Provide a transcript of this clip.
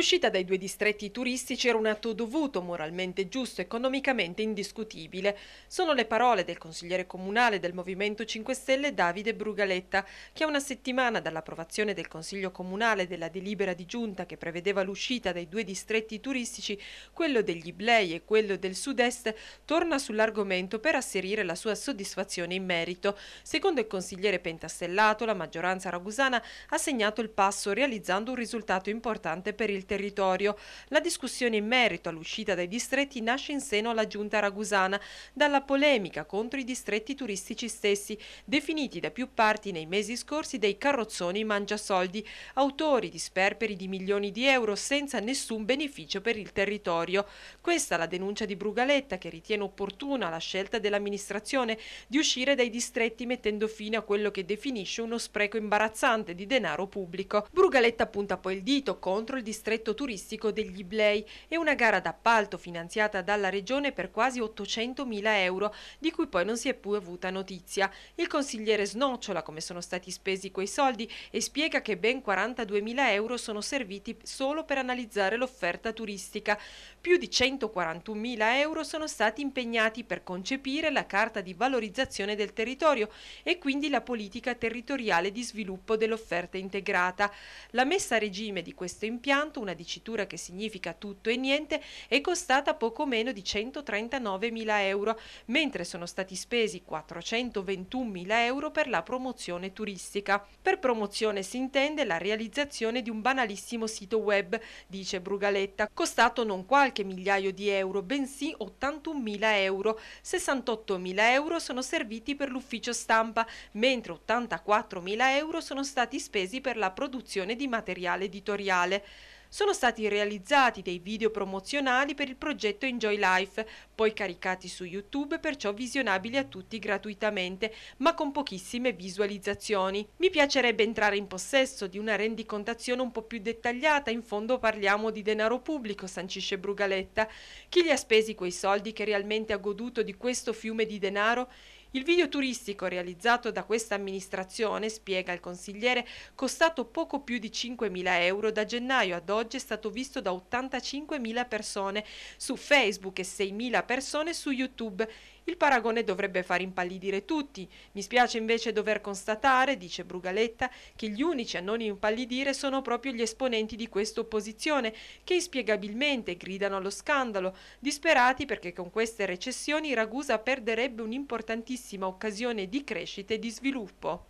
L'uscita dai due distretti turistici era un atto dovuto, moralmente giusto, economicamente indiscutibile. Sono le parole del consigliere comunale del Movimento 5 Stelle Davide Brugaletta, che a una settimana dall'approvazione del Consiglio Comunale della delibera di giunta che prevedeva l'uscita dai due distretti turistici, quello degli Iblei e quello del Sud-Est, torna sull'argomento per asserire la sua soddisfazione in merito. Secondo il consigliere Pentastellato, la maggioranza ragusana ha segnato il passo realizzando un risultato importante per il territorio. La discussione in merito all'uscita dai distretti nasce in seno alla giunta ragusana dalla polemica contro i distretti turistici stessi, definiti da più parti nei mesi scorsi dei carrozzoni mangiasoldi, autori di sperperi di milioni di euro senza nessun beneficio per il territorio. Questa la denuncia di Brugaletta che ritiene opportuna la scelta dell'amministrazione di uscire dai distretti mettendo fine a quello che definisce uno spreco imbarazzante di denaro pubblico. Brugaletta punta poi il dito contro il distretto distretto turistico degli Iblei e una gara d'appalto finanziata dalla Regione per quasi 800 mila euro, di cui poi non si è più avuta notizia. Il consigliere snocciola come sono stati spesi quei soldi e spiega che ben 42 mila euro sono serviti solo per analizzare l'offerta turistica. Più di 141 mila euro sono stati impegnati per concepire la carta di valorizzazione del territorio e quindi la politica territoriale di sviluppo dell'offerta integrata. La messa a regime di questo impianto, una una dicitura che significa tutto e niente, è costata poco meno di 139.000 euro, mentre sono stati spesi 421.000 euro per la promozione turistica. Per promozione si intende la realizzazione di un banalissimo sito web, dice Brugaletta, costato non qualche migliaio di euro, bensì 81.000 euro. 68.000 euro sono serviti per l'ufficio stampa, mentre 84.000 euro sono stati spesi per la produzione di materiale editoriale sono stati realizzati dei video promozionali per il progetto Enjoy Life, poi caricati su YouTube, perciò visionabili a tutti gratuitamente, ma con pochissime visualizzazioni. Mi piacerebbe entrare in possesso di una rendicontazione un po' più dettagliata, in fondo parliamo di denaro pubblico, sancisce Brugaletta. Chi gli ha spesi quei soldi che realmente ha goduto di questo fiume di denaro? Il video turistico realizzato da questa amministrazione, spiega il consigliere, costato poco più di 5.000 euro da gennaio ad oggi è stato visto da 85.000 persone su Facebook e 6.000 persone su YouTube. Il paragone dovrebbe far impallidire tutti. Mi spiace invece dover constatare, dice Brugaletta, che gli unici a non impallidire sono proprio gli esponenti di questa opposizione, che inspiegabilmente gridano allo scandalo, disperati perché con queste recessioni Ragusa perderebbe un'importantissima occasione di crescita e di sviluppo.